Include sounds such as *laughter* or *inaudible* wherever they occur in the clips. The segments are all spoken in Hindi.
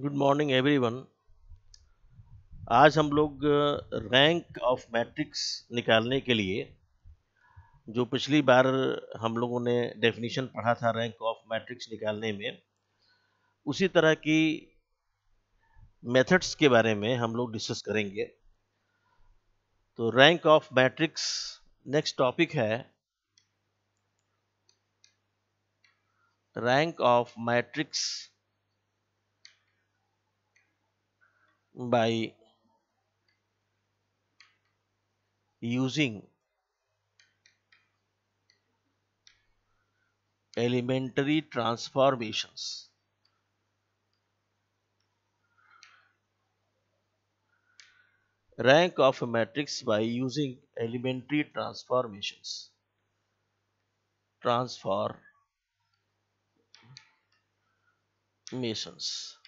गुड मॉर्निंग एवरीवन आज हम लोग रैंक ऑफ मैट्रिक्स निकालने के लिए जो पिछली बार हम लोगों ने डेफिनेशन पढ़ा था रैंक ऑफ मैट्रिक्स निकालने में उसी तरह की मेथड्स के बारे में हम लोग डिस्कस करेंगे तो rank of matrix next topic है rank of matrix by using elementary transformations. Rank of a matrix by using elementary transformations. Transformations.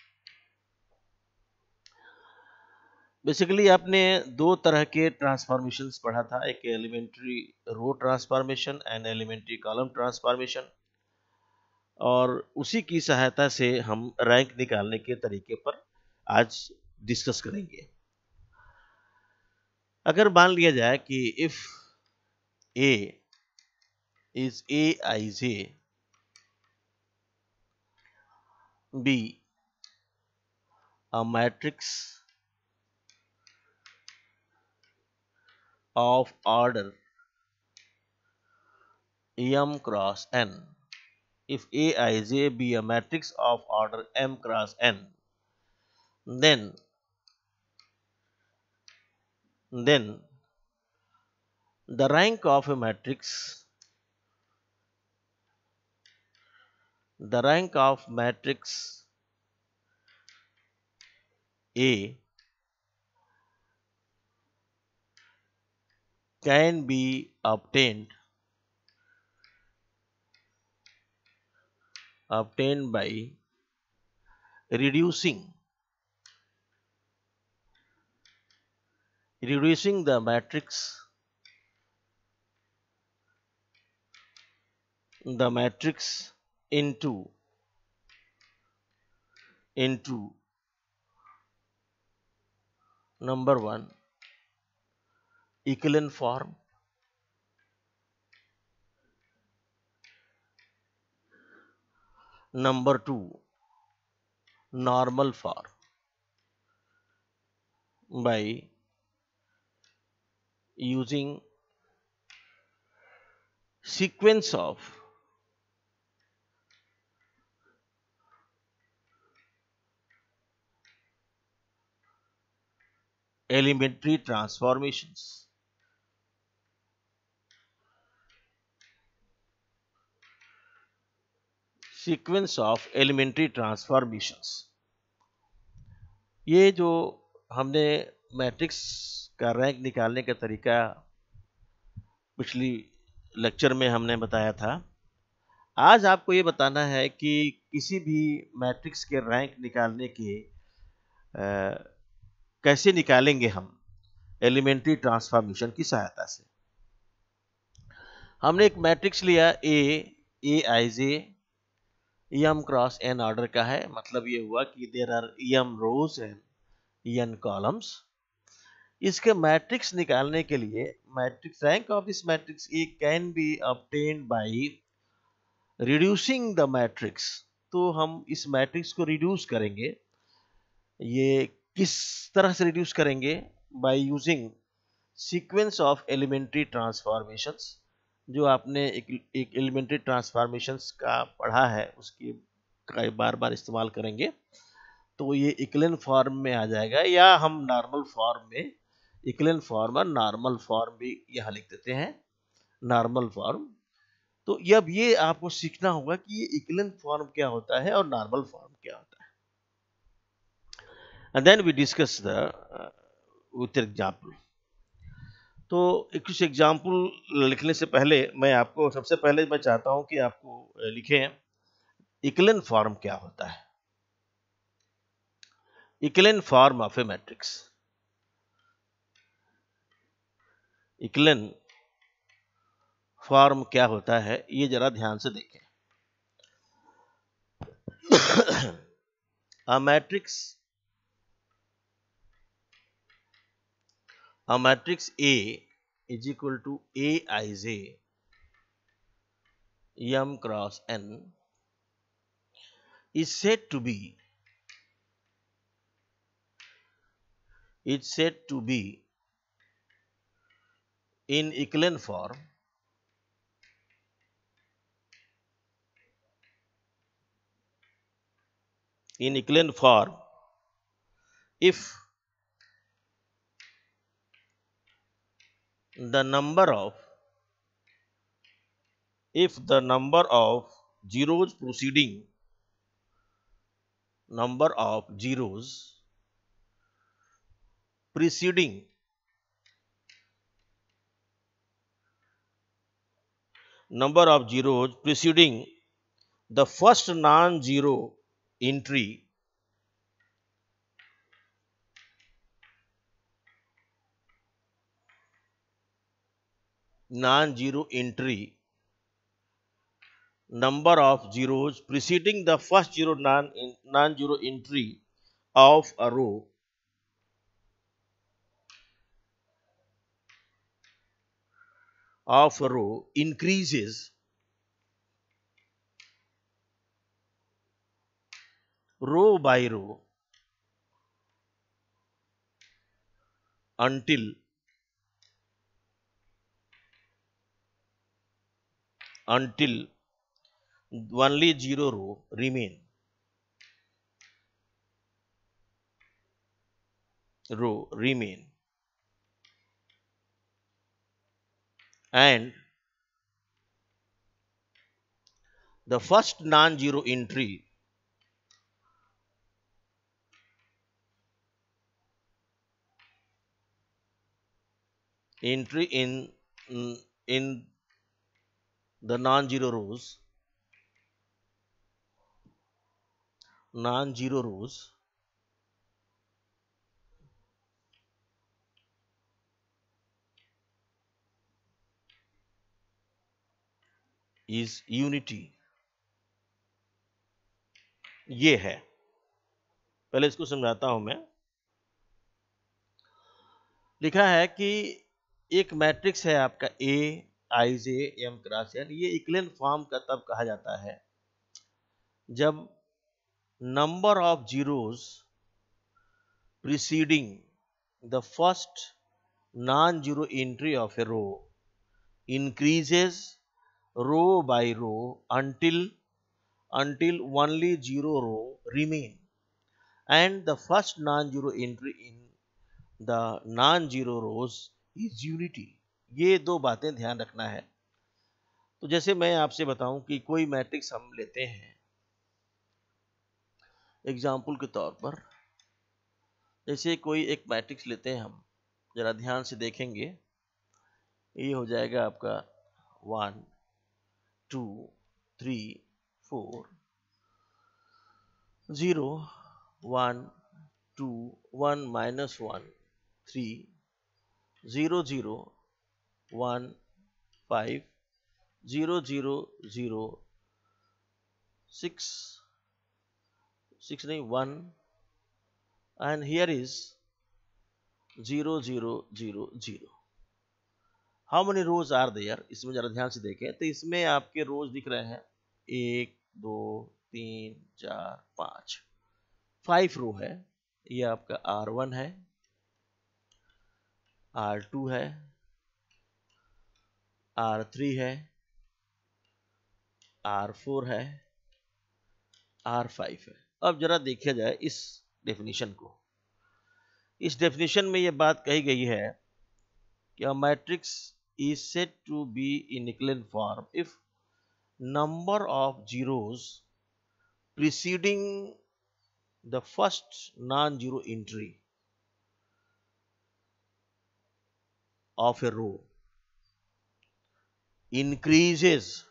Basically आपने दो तरह के ट्रांसफॉर्मेशन पढ़ा था एक elementary row transformation and elementary column transformation और उसी की सहायता से हम रैंक निकालने के तरीके पर आज डिस्कस करेंगे अगर मान लिया जाए कि if A is A I J B matrix of order m cross n if aij be a matrix of order m cross n then then the rank of a matrix the rank of matrix a can be obtained obtained by reducing reducing the matrix the matrix into into number 1 equivalent form number 2 normal form by using sequence of elementary transformations sequence of elementary transformations ये जो हमने मैट्रिक्स का रैंक निकालने का तरीका पिछली लेक्चर में हमने बताया था आज आपको ये बताना है कि किसी भी मैट्रिक्स के रैंक निकालने के आ, कैसे निकालेंगे हम एलिमेंट्री ट्रांसफॉर्मेशन की सहायता से हमने एक मैट्रिक्स लिया A A I J M cross N order का है मतलब ये हुआ कि there are M rows and N columns इसके मैट्रिक्स निकालने के लिए matrix rank of this matrix A can be obtain by reducing the matrix तो हम इस मैट्रिक्स को रिड्यूस करेंगे ये किस तरह से रिड्यूस करेंगे by using sequence of elementary transformations जो आपने एक, एक एलिमेंट्री ट्रांसफॉर्मेशंस का पढ़ा है उसकी का बार बार इस्तेमाल करेंगे तो ये इक्लिन फॉर्म में आ जाएगा या हम नॉर्मल फॉर्म में इक्लिन फॉर्म और नॉर्मल फॉर्म भी यहाँ लिख देते हैं नॉर्मल फॉर्म तो ये अब ये आपको सीखना होगा कि ये इक्लिन फॉर्म क्या होता है और नॉर्मल फॉर्म क्या होता है and then we discuss the with example तो कुछ एग्जाम्पल लिखने से पहले मैं आपको सबसे पहले मैं चाहता हूं कि आपको लिखें इकलन फॉर्म क्या होता है echelon form of a matrix echelon form क्या होता है ये जरा ध्यान से देखें *coughs* a matrix a matrix A is equal to A is A m cross n is said to be it's said to be in echelon form in echelon form if the number of if the number of zeros proceeding number of zeros preceding number of zeros preceding the first non-zero entry non-zero entry number of zeros preceding the first zero non-zero non entry of a row of a row increases row by row until until only 0 row remain row remain and the first non-zero entry entry in in the non-zero rows non-zero rows is unity ये है पहले इसको समझाता हूं मैं लिखा है कि एक मैट्रिक्स है आपका ए आईजे एम क्रासियन ये इक्लेन फॉर्म का तब कहा जाता है जब number of zeros preceding the first non zero entry of a row increases row by row until until only zero row remain and the first non zero entry in the non zero rows is unity ये दो बातें ध्यान रखना है तो जैसे मैं आपसे बताऊं कि कोई मैट्रिक्स हम लेते हैं एग्जाम्पल के तौर पर जैसे कोई एक मैट्रिक्स लेते हैं हम ज़रा ध्यान से देखेंगे ये हो जाएगा आपका one two three four zero one two one minus one three zero zero one five zero zero zero six six नहीं one and here is zero zero zero zero how many rows are there इसमें जरा ध्यान से देखें तो इसमें आपके रोज दिख रहे हैं एक दो तीन चार पांच फाइव रो है ये आपका आर वन है आर टू है आर थ्री है आर फोर है आर फाइव है अब जरा देखा जाए इस डेफिनेशन को इस डेफिनेशन में यह बात कही गई है कि a matrix is set to be in echelon form if number of zeros preceding the first non zero entry of a row increases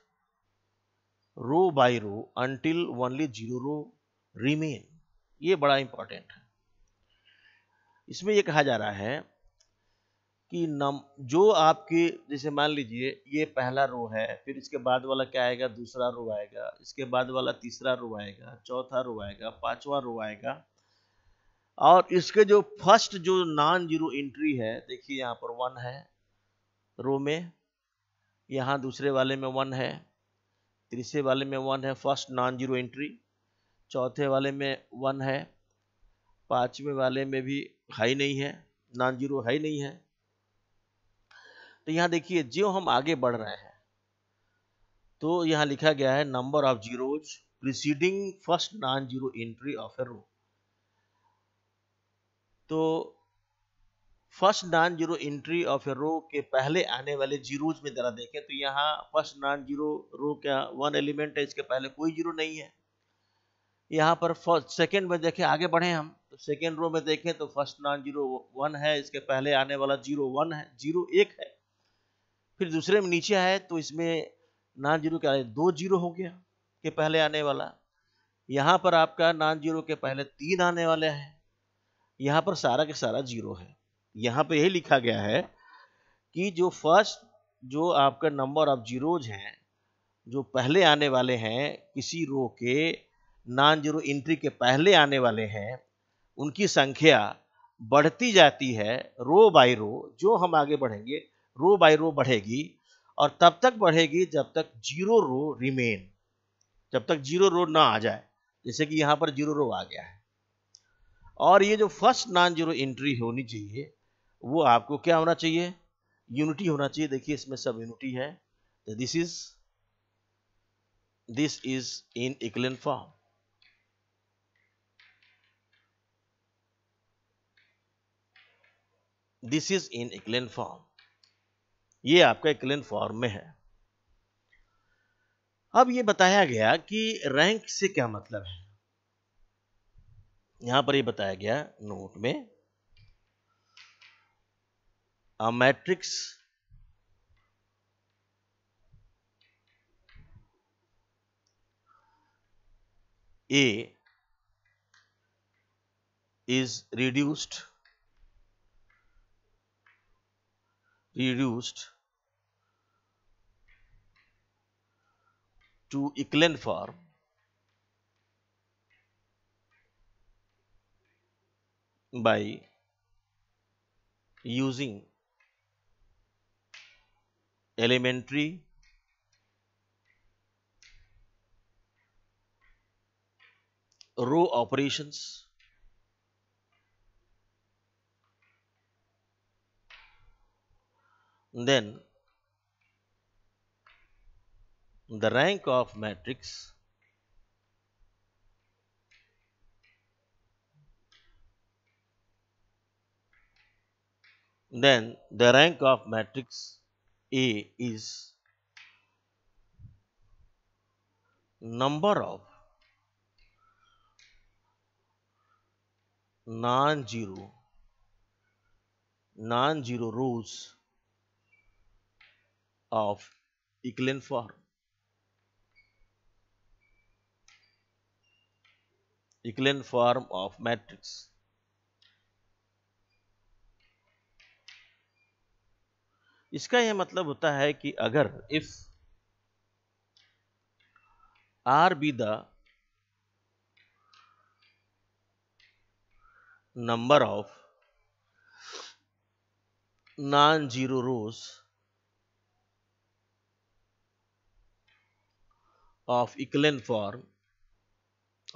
row by row until only zero row remain ये बड़ा इंपॉर्टेंट है इसमें यह कहा जा रहा है कि नम जो आपके जैसे मान लीजिए ये पहला रो है फिर इसके बाद वाला क्या आएगा दूसरा रो आएगा इसके बाद वाला तीसरा रो आएगा चौथा रो आएगा पांचवा रो आएगा और इसके जो फर्स्ट जो नॉन जीरो एंट्री है देखिए यहाँ पर वन है रो में यहाँ दूसरे वाले में वन है तीसरे वाले में वन है फर्स्ट नॉन जीरो एंट्री चौथे वाले में वन है पाँचवें वाले में भी हाई नहीं है नॉन जीरो हाई नहीं है तो यहाँ देखिए जो हम आगे बढ़ रहे हैं तो यहाँ लिखा गया है number of zeros preceding first non zero entry of a row तो first non zero entry of a row के पहले आने वाले जीरोज में जरा देखें तो यहाँ फर्स्ट नॉन जीरो रो का वन एलिमेंट है इसके पहले कोई जीरो नहीं है यहाँ पर फर्स्ट सेकेंड में देखें आगे बढ़े हम तो सेकेंड रो में देखें तो फर्स्ट नॉन जीरो वन है इसके पहले आने वाला जीरो वन है जीरो एक है फिर दूसरे में नीचे है तो इसमें नॉन जीरो क्या दो जीरो हो गया के पहले आने वाला यहाँ पर आपका नॉन जीरो के पहले तीन आने वाले हैं यहाँ पर सारा के सारा जीरो है यहाँ पे यही लिखा गया है कि जो फर्स्ट जो आपका नंबर ऑफ जीरोज हैं जो पहले आने वाले हैं किसी रो के नॉन जीरो एंट्री के पहले आने वाले हैं उनकी संख्या बढ़ती जाती है रो बाय रो जो हम आगे बढ़ेंगे रो बाय रो बढ़ेगी और तब तक बढ़ेगी जब तक जीरो रो रिमेन जब तक जीरो रो ना आ जाए जैसे कि यहाँ पर जीरो रो आ गया है और ये जो फर्स्ट नॉन जीरो एंट्री होनी चाहिए वो आपको क्या होना चाहिए यूनिटी होना चाहिए देखिए इसमें सब यूनिटी है this is this is in echelon form this is in echelon form ये आपका इक्लिन फॉर्म में है अब ये बताया गया कि रैंक से क्या मतलब है यहां पर ये बताया गया नोट में a matrix A is reduced reduced to echelon form by using elementary row operations then the rank of matrix then the rank of matrix A is number of non-zero non-zero rows of Euclidean form Euclidean form of matrix इसका यह मतलब होता है कि अगर if r be the number of non zero rows of echelon form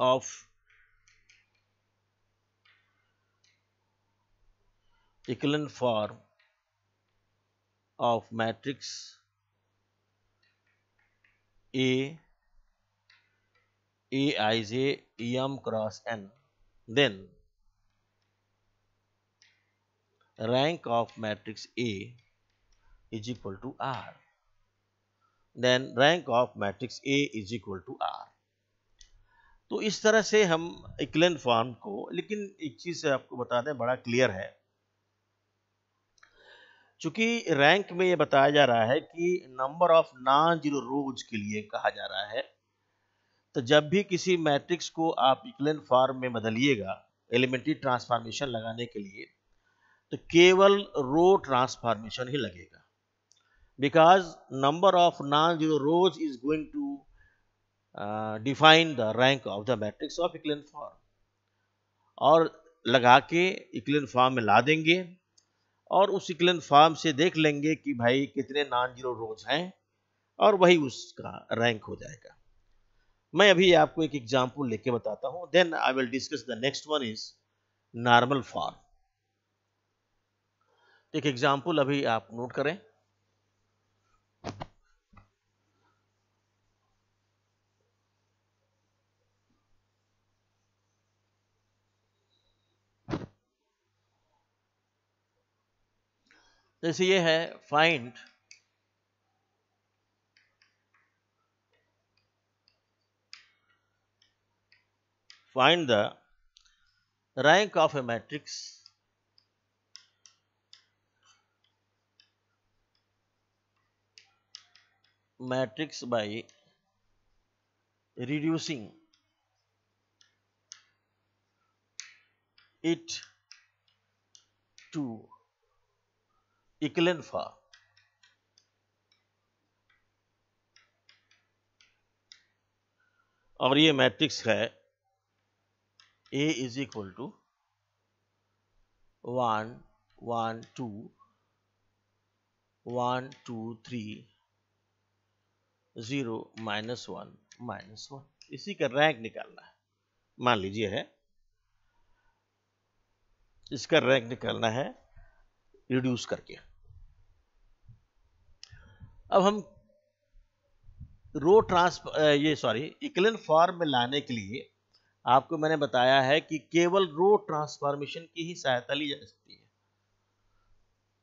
of echelon form of matrix A A i j m cross N then rank of matrix A is equal to R then rank of matrix A is equal to R तो इस तरह से हम इक्लेन फॉर्म को लेकिन एक चीज़ आपको बता दें बड़ा क्लियर है चूंकि रैंक में ये बताया जा रहा है कि number of non zero rows के लिए कहा जा रहा है तो जब भी किसी मैट्रिक्स को आप इक्लेन फॉर्म में बदलिएगा एलिमेंट्री ट्रांसफॉर्मेशन लगाने के लिए तो केवल रो ट्रांसफॉर्मेशन ही लगेगा because number of non zero rows is going to define the rank of the matrix of echelon form और लगा के इक्लेन फॉर्म में ला देंगे और उस इक्लन फार्म से देख लेंगे कि भाई कितने नॉन जीरो रोज हैं और वही उसका रैंक हो जाएगा मैं अभी आपको एक एग्जाम्पल लेके बताता हूँ then I will discuss the next one is normal form एक एग्जाम्पल अभी आप नोट करें जैसे ये है find find the rank of a matrix matrix by reducing it to echelon फा और ये मैट्रिक्स है A is equal to one one two one two three zero minus one minus one इसी का रैंक निकालना है मान लीजिए है इसका रैंक निकालना है रिड्यूस करके अब हम रो ट्रांस ये सॉरी इक्लन फॉर्म में लाने के लिए आपको मैंने बताया है कि केवल रो ट्रांसफॉर्मेशन की ही सहायता ली जा सकती है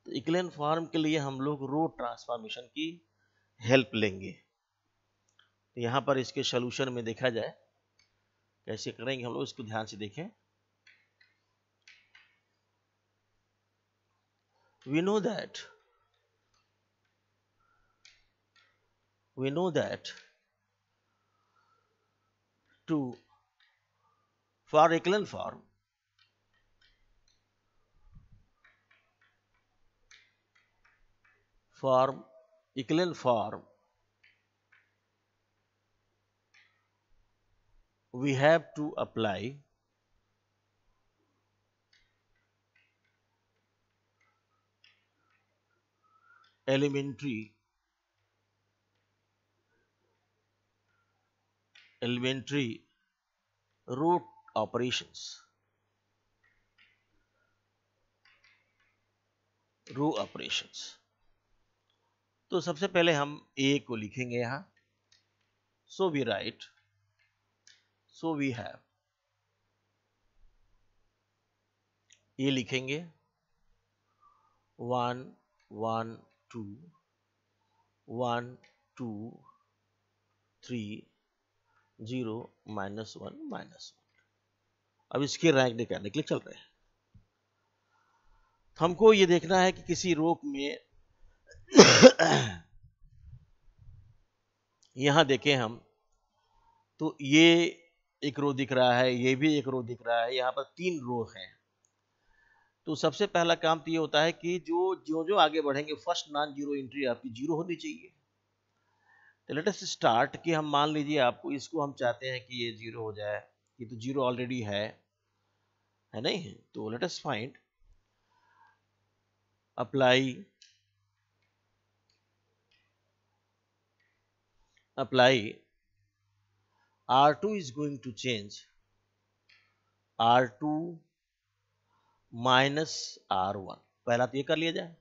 तो इक्लन फॉर्म के लिए हम लोग रो ट्रांसफॉर्मेशन की हेल्प लेंगे तो यहाँ पर इसके सोल्यूशन में देखा जाए कैसे करेंगे हम लोग इसको ध्यान से देखें we know that we know that to for equivalent form form equivalent form we have to apply elementary elementary root operations row operations तो सबसे पहले हम ए को लिखेंगे यहां so we write so we have A लिखेंगे one one two one two three zero minus one minus one अब इसके रैंक निकालने के लिए चल रहे हैं हमको ये देखना है कि किसी रोक में *coughs* यहां देखें हम तो ये एक रो दिख रहा है ये भी एक रो दिख रहा है यहाँ पर तीन रो हैं तो सबसे पहला काम तो ये होता है कि जो जो जो आगे बढ़ेंगे फर्स्ट नॉन जीरो एंट्री आपकी जीरो होनी चाहिए तो लेट अस स्टार्ट कि हम मान लीजिए आपको इसको हम चाहते हैं कि ये जीरो हो जाए ये तो जीरो ऑलरेडी है है नहीं तो let us find apply apply r two is going to change r two minus r one पहला तो ये कर लिया जाए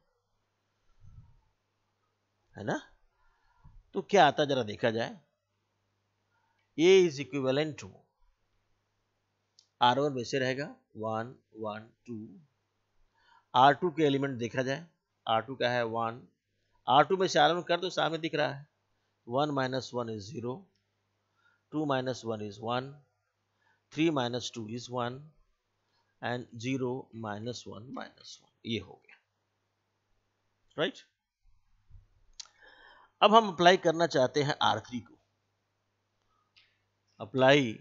है ना तो क्या आता जरा देखा जाए A is equivalent to r one वैसे रहेगा one one two r two के एलिमेंट देखा जाए आर टू का है वन आर टू में से आर वन कर दो सामने दिख रहा है one minus one is zero two minus one is one three minus two is one and zero minus one minus one ये हो गया राइट right? अब हम अप्लाई करना चाहते हैं आर थ्री को apply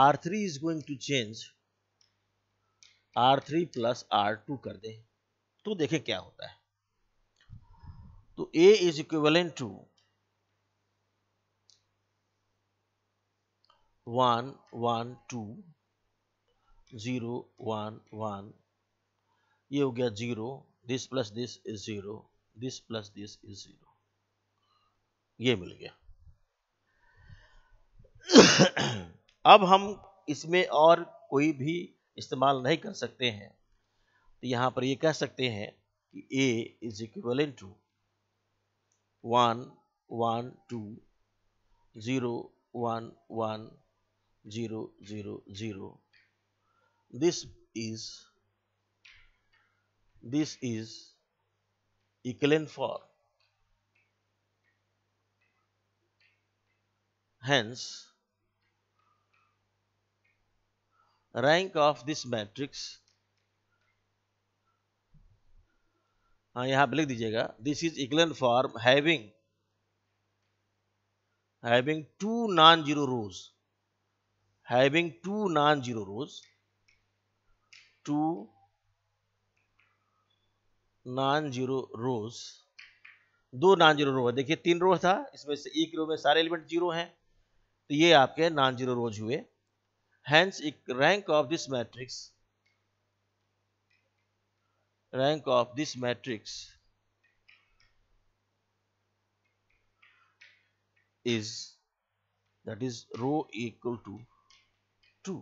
r three is going to change r three plus r two कर दें तो देखें क्या होता है तो A is equivalent to one one two zero one one ये हो गया zero this plus this is zero this plus this is zero ये मिल गया *coughs* अब हम इसमें और कोई भी इस्तेमाल नहीं कर सकते हैं तो यहां पर ये कह सकते हैं कि A is equivalent to one one two zero one one zero zero zero this is this is equivalent for hence rank of this matrix हाँ यहाँ पे लिख दीजिएगा this is equivalent for having having two non zero rows having two non zero rows two non zero rows दो नॉन जीरो रो देखिए तीन रो था इसमें से एक रो में सारे एलिमेंट जीरो हैं तो ये आपके नॉन जीरो रोज हुए hence rank of this matrix rank of this matrix is that is row equal to two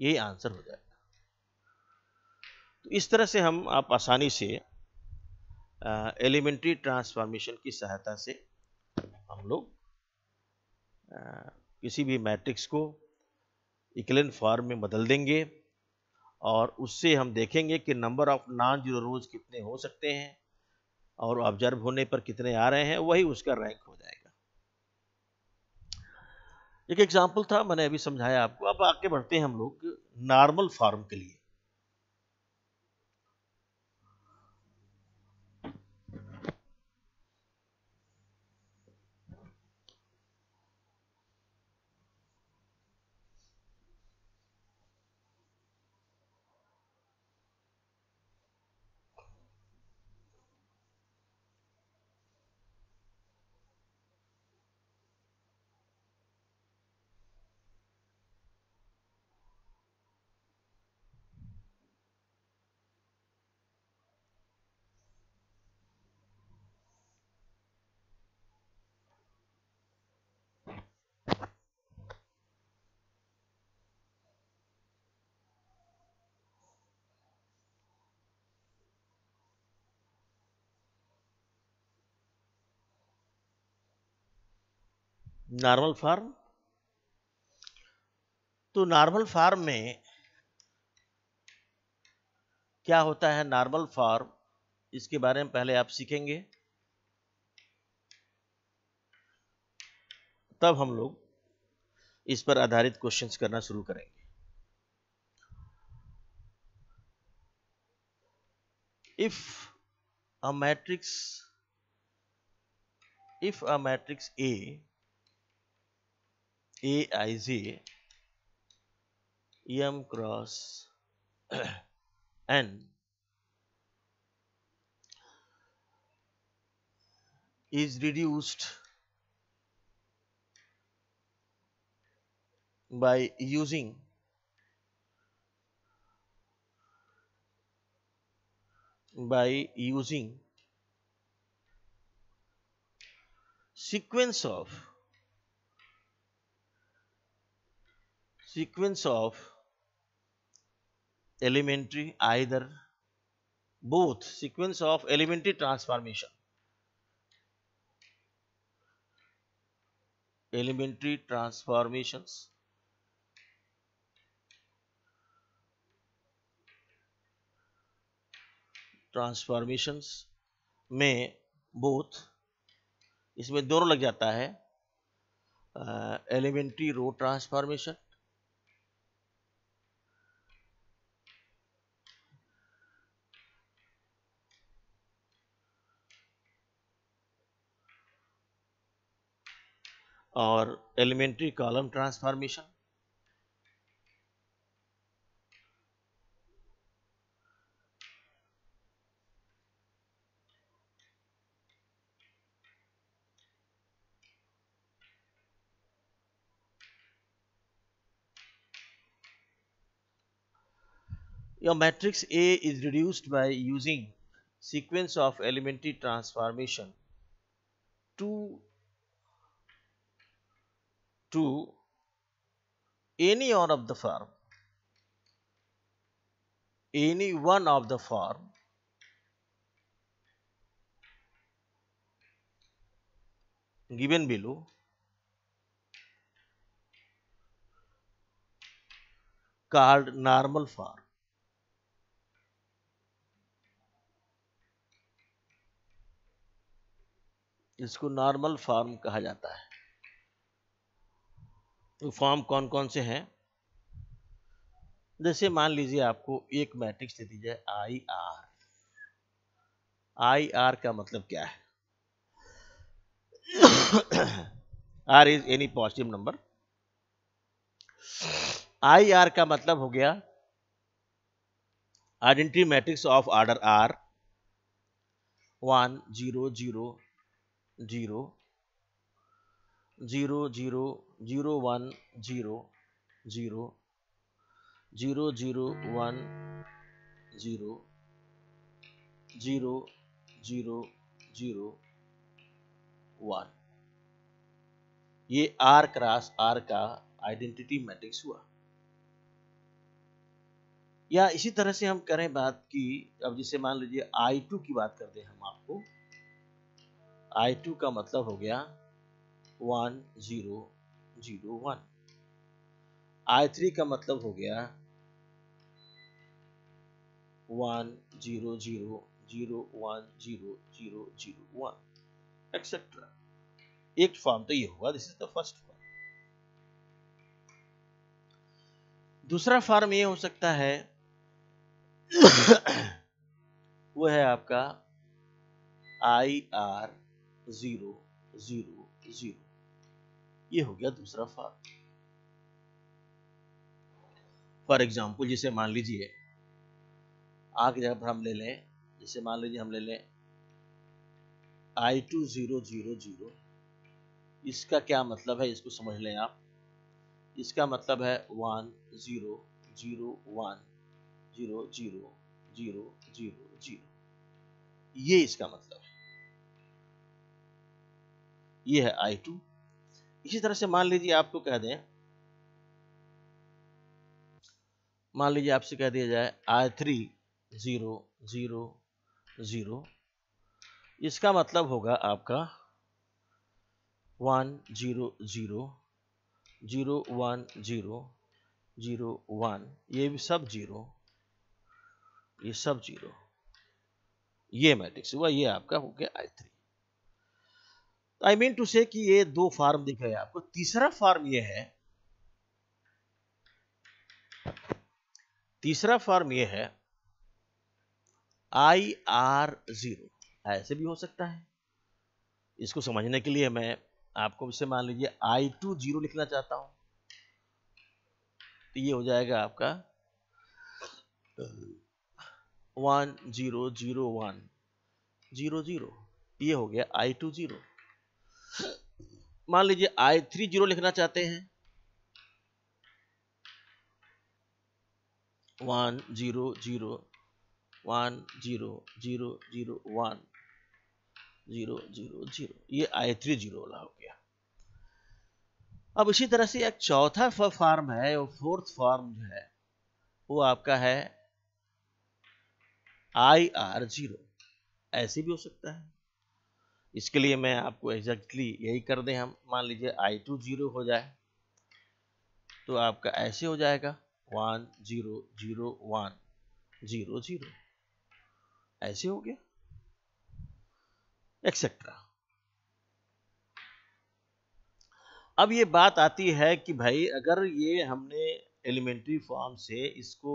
यही आंसर हो जाएगा तो इस तरह से हम आप आसानी से एलिमेंट्री ट्रांसफॉर्मेशन की सहायता से हम लोग किसी भी मैट्रिक्स को इक्लेन फॉर्म में बदल देंगे और उससे हम देखेंगे कि number of non zero rows कितने हो सकते हैं और ऑब्जर्व होने पर कितने आ रहे हैं वही उसका रैंक हो जाएगा एक एग्जाम्पल था मैंने अभी समझाया आपको अब आगे बढ़ते हैं हम लोग नॉर्मल फॉर्म के लिए नॉर्मल फार्म तो नॉर्मल फार्म में क्या होता है नॉर्मल फार्म इसके बारे में पहले आप सीखेंगे तब हम लोग इस पर आधारित क्वेश्चंस करना शुरू करेंगे if a matrix if a matrix A aij em cross n is reduced by using by using sequence of sequence of elementary either both sequence of elementary transformation elementary transformations transformations में बोथ इसमें दोनों लग जाता है elementary row transformation or elementary column transformation Your matrix A is reduced by using sequence of elementary transformation to to any one of the farm any one of the farm given below called normal form. इसको नॉर्मल फॉर्म कहा जाता है फॉर्म कौन कौन से हैं जैसे मान लीजिए आपको एक मैट्रिक्स दे दीजिए आई आर आई आर का मतलब क्या है r is any positive number I r का मतलब हो गया identity matrix of order r one zero zero zero zero zero zero one zero zero zero zero one zero zero zero zero one ये आर क्रॉस आर का आइडेंटिटी मैट्रिक्स हुआ या इसी तरह से हम करें बात की अब जिसे मान लीजिए आई टू की बात करते हैं हम आपको आई टू का मतलब हो गया one zero zero one I three का मतलब हो गया one zero zero zero one zero zero zero one etcetera एक फॉर्म तो ये हुआ this is the first form दूसरा फॉर्म ये हो सकता है *coughs* वो है आपका I r zero zero zero ये हो गया दूसरा फार्म फॉर एग्जाम्पल जिसे मान लीजिए आग जब हम ले लें जिसे मान लीजिए हम ले लें I two zero zero zero इसका क्या मतलब है इसको समझ लें आप इसका मतलब है one zero zero one zero zero zero zero zero ये इसका मतलब है ये है आई टू इसी तरह से मान लीजिए आपको कह दें मान लीजिए आपसे कह दिया जाए I three zero zero zero इसका मतलब होगा आपका one zero zero zero one zero zero one ये भी सब जीरो ये सब जीरो ये मैट्रिक्स हुआ ये आपका हो गया I three I mean to say कि ये दो फार्म दिख रहे हैं आपको तीसरा फार्म ये है तीसरा फार्म ये है आई आर जीरो ऐसे भी हो सकता है इसको समझने के लिए मैं आपको इसे मान लीजिए आई टू जीरो लिखना चाहता हूं तो ये हो जाएगा आपका one zero zero one zero zero ये हो गया आई टू जीरो मान लीजिए आई थ्री जीरो लिखना चाहते हैं one zero zero one zero zero zero one zero zero zero ये आई थ्री जीरो वाला हो गया अब इसी तरह से एक चौथा फॉर्म है और फोर्थ फॉर्म जो है वो आपका है आई आर जीरो ऐसे भी हो सकता है इसके लिए मैं आपको एग्जैक्टली यही कर दें हम मान लीजिए आई टू जीरो हो जाए तो आपका ऐसे हो जाएगा one zero zero one zero zero ऐसे हो गया एक्सेट्रा अब ये बात आती है कि भाई अगर ये हमने एलिमेंट्री फॉर्म से इसको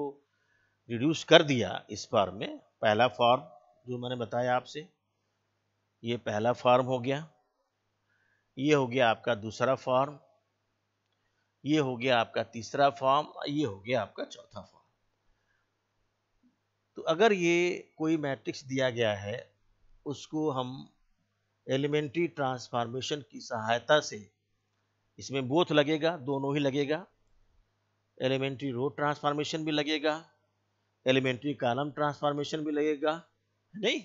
रिड्यूस कर दिया इस फॉर्म में पहला फॉर्म जो मैंने बताया आपसे ये पहला फॉर्म हो गया ये हो गया आपका दूसरा फॉर्म ये हो गया आपका तीसरा फॉर्म ये हो गया आपका चौथा फॉर्म तो अगर ये कोई मैट्रिक्स दिया गया है उसको हम एलिमेंट्री ट्रांसफॉर्मेशन की सहायता से इसमें बोथ लगेगा दोनों ही लगेगा एलिमेंट्री रो ट्रांसफॉर्मेशन भी लगेगा एलिमेंट्री कॉलम ट्रांसफॉर्मेशन भी लगेगा नहीं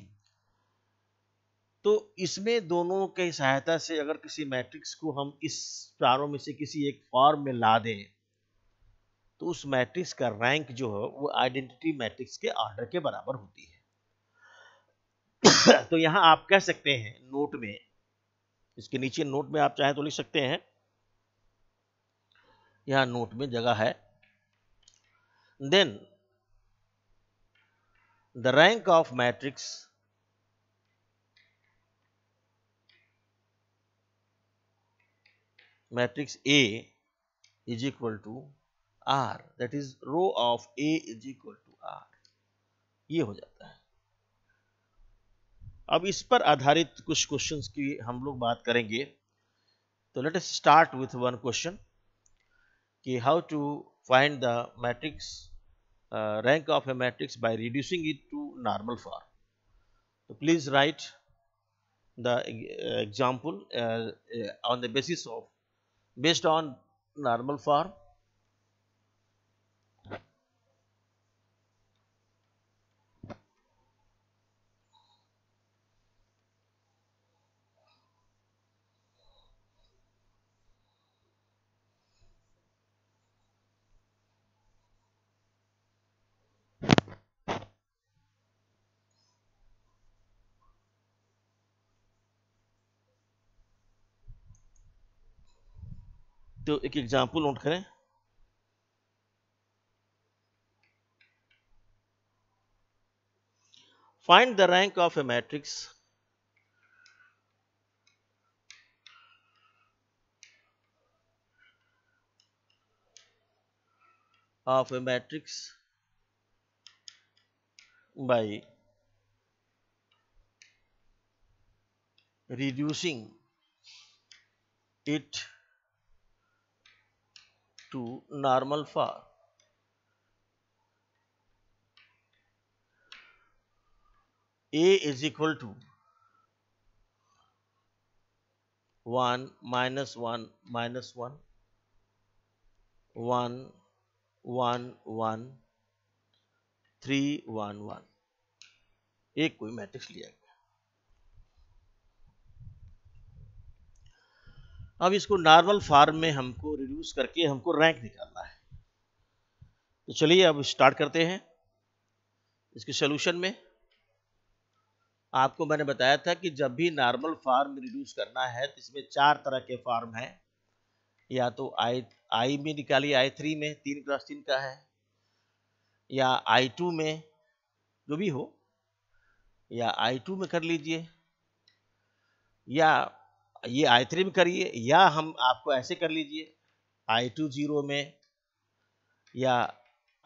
तो इसमें दोनों के सहायता से अगर किसी मैट्रिक्स को हम इस चारों में से किसी एक फॉर्म में ला दें तो उस मैट्रिक्स का रैंक जो है वो आइडेंटिटी मैट्रिक्स के ऑर्डर के बराबर होती है तो यहां आप कह सकते हैं नोट में इसके नीचे नोट में आप चाहें तो लिख सकते हैं यहां नोट में जगह है then the rank of matrix matrix A is equal to R that is row of A is equal to R ये हो जाता है अब इस पर आधारित कुछ क्वेश्चंस की हम लोग बात करेंगे तो let's start with one question कि how to find the matrix rank of a matrix by reducing it to normal form तो please write the example on the basis of based on normal form तो एक एग्जाम्पल नोट करें find the rank of a matrix of a matrix by reducing it to normal for a is equal to 1 minus 1 minus 1 1 1 1 3 1 1 एक कोई मैट्रिक्स लिया गया अब इसको नॉर्मल फॉर्म में हमको रिड्यूस करके हमको रैंक निकालना है तो चलिए अब स्टार्ट करते हैं इसके सोल्यूशन में आपको मैंने बताया था कि जब भी नॉर्मल फॉर्म रिड्यूस करना है तो इसमें चार तरह के फार्म हैं या तो आई आई में निकालिए आई थ्री में तीन क्रॉस तीन का है या आई टू में जो भी हो या आई टू में कर लीजिए या ये आई थ्री में करिए या हम आपको ऐसे कर लीजिए आई टू जीरो में या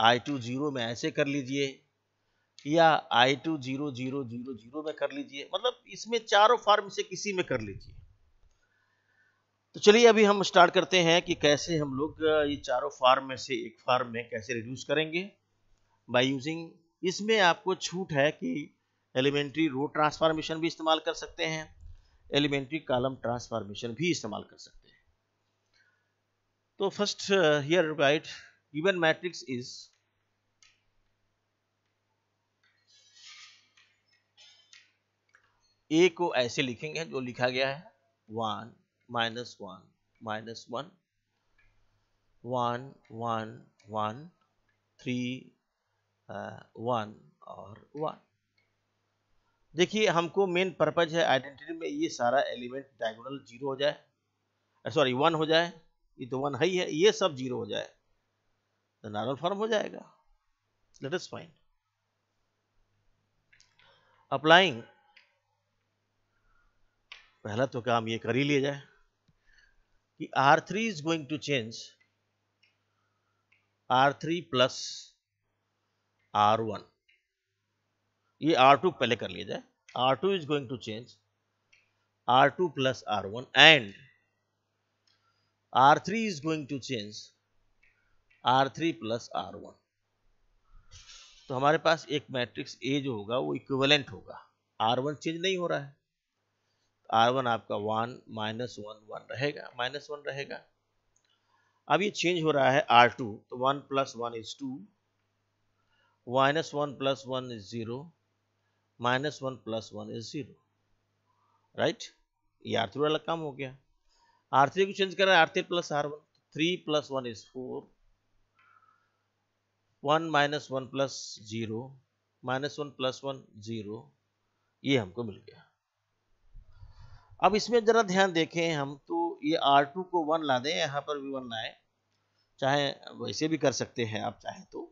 आई टू जीरो में ऐसे कर लीजिए या I two zero zero zero zero में कर लीजिए मतलब इसमें चारों फार्म से किसी में कर लीजिए तो चलिए अभी हम स्टार्ट करते हैं कि कैसे हम लोग ये चारों फार्म में से एक फार्म में कैसे रिड्यूस करेंगे बाय यूजिंग इसमें आपको छूट है कि एलिमेंट्री रो ट्रांसफॉर्मेशन भी इस्तेमाल कर सकते हैं एलिमेंट्री कॉलम ट्रांसफॉर्मेशन भी इस्तेमाल कर सकते हैं तो first here right given matrix is A को ऐसे लिखेंगे जो लिखा गया है one minus one minus one one one one three one और वन देखिए हमको मेन पर्पज है आइडेंटिटी में ये सारा एलिमेंट डायगोनल जीरो हो जाए सॉरी uh, वन हो जाए ये तो वन है ही है ये सब जीरो हो जाए तो नॉर्मल फॉर्म हो जाएगा लेट इज फाइन अप्लाइंग पहला तो काम ये कर ही लिया जाए कि r three is going to change r three plus r one ये आर टू पहले कर लिया जाए r two is going to change r two plus r one and r three is going to change r three plus r one तो हमारे पास एक मैट्रिक्स ए जो होगा वो इक्विवेलेंट होगा आर वन चेंज नहीं हो रहा है आर वन आपका वन माइनस वन वन रहेगा माइनस वन रहेगा अब ये चेंज हो रहा है आर टू तो one plus one is two minus one plus one is zero minus one plus one is zero right ये आर थ्री वाला काम हो गया आर थ्री को चेंज करें r three plus r one three plus one is four one minus one plus zero minus one plus one zero ये हमको मिल गया अब इसमें जरा ध्यान देखें हम तो ये आर टू को वन ला दें यहाँ पर भी वन लाए चाहे वैसे भी कर सकते हैं आप चाहे तो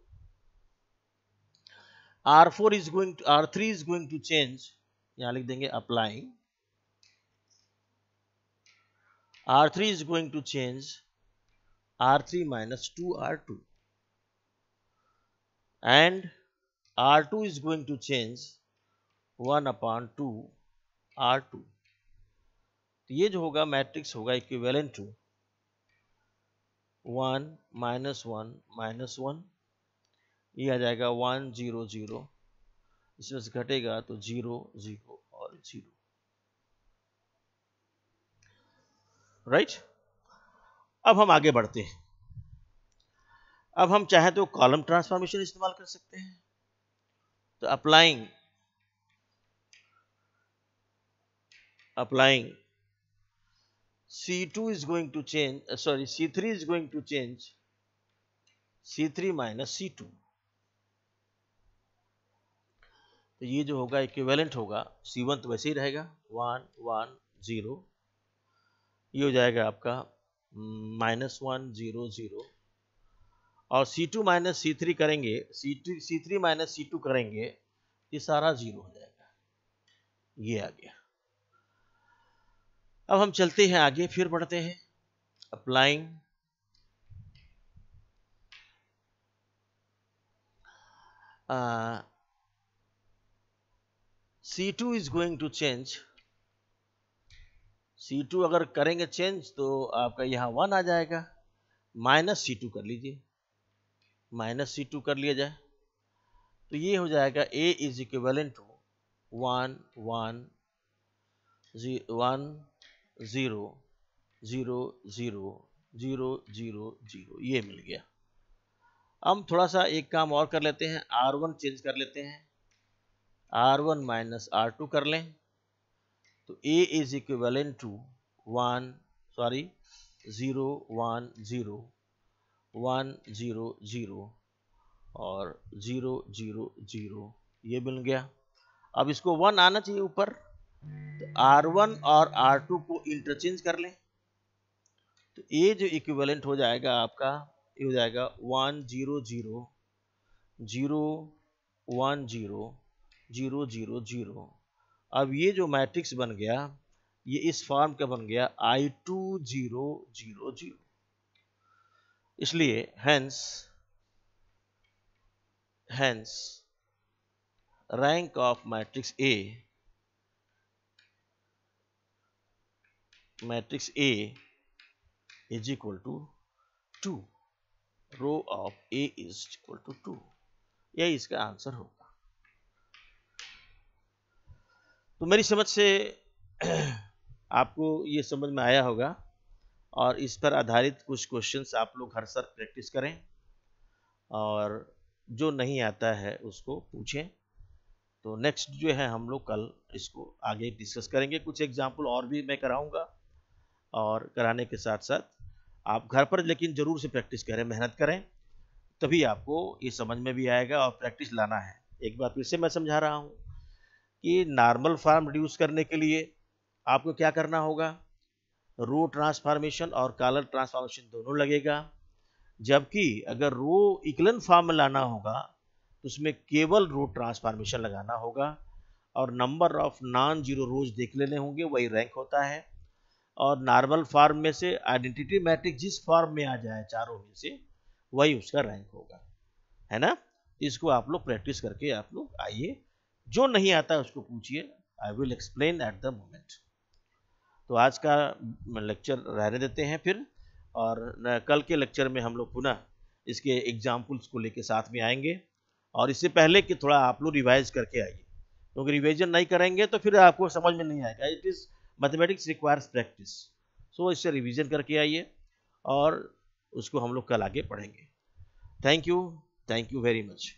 R4 is going to R3 is going to change यहाँ लिख देंगे applying R3 is going to change R3 minus 2R2 and R2 is going to change 1 upon 2 R2 तो ये जो होगा मैट्रिक्स होगा इक्विवेलेंट टू 1 माइनस 1 माइनस 1 ये आ जाएगा वन जीरो जीरो इसमें से घटेगा तो जीरो जीरो और जीरो राइट right? अब हम आगे बढ़ते हैं अब हम चाहे तो कॉलम ट्रांसफॉर्मेशन इस्तेमाल कर सकते हैं तो applying applying C2 two is going to change sorry C3 to change C three C3 C two तो ये जो होगा इक्वेलेंट होगा सी वन तो वैसे ही रहेगा वन वन ज़ीरो ये हो जाएगा आपका minus hmm, one zero zero और C two minus C three करेंगे C two C three minus C two करेंगे ये सारा ज़ीरो हो जाएगा ये आ गया अब हम चलते हैं आगे फिर बढ़ते हैं applying C2 is going to change C2 अगर करेंगे चेंज तो आपका यहाँ वन आ जाएगा माइनस सी टू कर लीजिए माइनस सी टू कर लिया जाए तो ये हो जाएगा A is equivalent to one one one zero zero zero zero zero zero ये मिल गया हम थोड़ा सा एक काम और कर लेते हैं आर वन चेंज कर लेते हैं r one minus r two कर लें तो A is in to one sorry zero one zero one zero zero और ज़ीरो ज़ीरो ज़ीरो ये मिल गया अब इसको वन आना चाहिए ऊपर तो आर वन और आर टू को इंटरचेंज कर लें तो ए जो इक्विवेलेंट हो जाएगा आपका ये हो जाएगा one zero zero zero one zero zero zero zero अब ये जो मैट्रिक्स बन गया ये इस फॉर्म का बन गया I two zero zero zero इसलिए hence hence rank of matrix A matrix A is equal to two row of A is equal to two यही इसका आंसर होगा तो मेरी समझ से *clears throat* आपको ये समझ में आया होगा और इस पर आधारित कुछ क्वेश्चंस आप लोग हर सर प्रैक्टिस करें और जो नहीं आता है उसको पूछें तो नेक्स्ट जो है हम लोग कल इसको आगे डिस्कस करेंगे कुछ एग्जाम्पल और भी मैं कराऊंगा और कराने के साथ साथ आप घर पर लेकिन ज़रूर से प्रैक्टिस करें मेहनत करें तभी आपको ये समझ में भी आएगा और प्रैक्टिस लाना है एक बार फिर से मैं समझा रहा हूँ कि नॉर्मल फार्म रिड्यूस करने के लिए आपको क्या करना होगा रो ट्रांसफॉर्मेशन और कॉलर ट्रांसफॉर्मेशन दोनों लगेगा जबकि अगर रो इकलन फार्म में लाना होगा तो उसमें केवल रो ट्रांसफॉर्मेशन लगाना होगा और number of non zero rows देख लेने होंगे वही रैंक होता है और नॉर्मल फार्म में से आइडेंटिटी मैट्रिक जिस फॉर्म में आ जाए चारों में से वही उसका रैंक होगा है ना इसको आप लोग प्रैक्टिस करके आप लोग आइए जो नहीं आता है उसको पूछिए I will explain at the moment तो आज का लेक्चर रहने देते हैं फिर और कल के लेक्चर में हम लोग पुनः इसके एग्जाम्पल्स को लेके साथ में आएंगे और इससे पहले कि थोड़ा आप लोग रिवाइज करके आइए क्योंकि तो रिविजन नहीं करेंगे तो फिर आपको समझ में नहीं आएगा it is mathematics requires practice so इससे रिविजन करके आइए और उसको हम लोग कल आगे पढ़ेंगे thank you thank you very much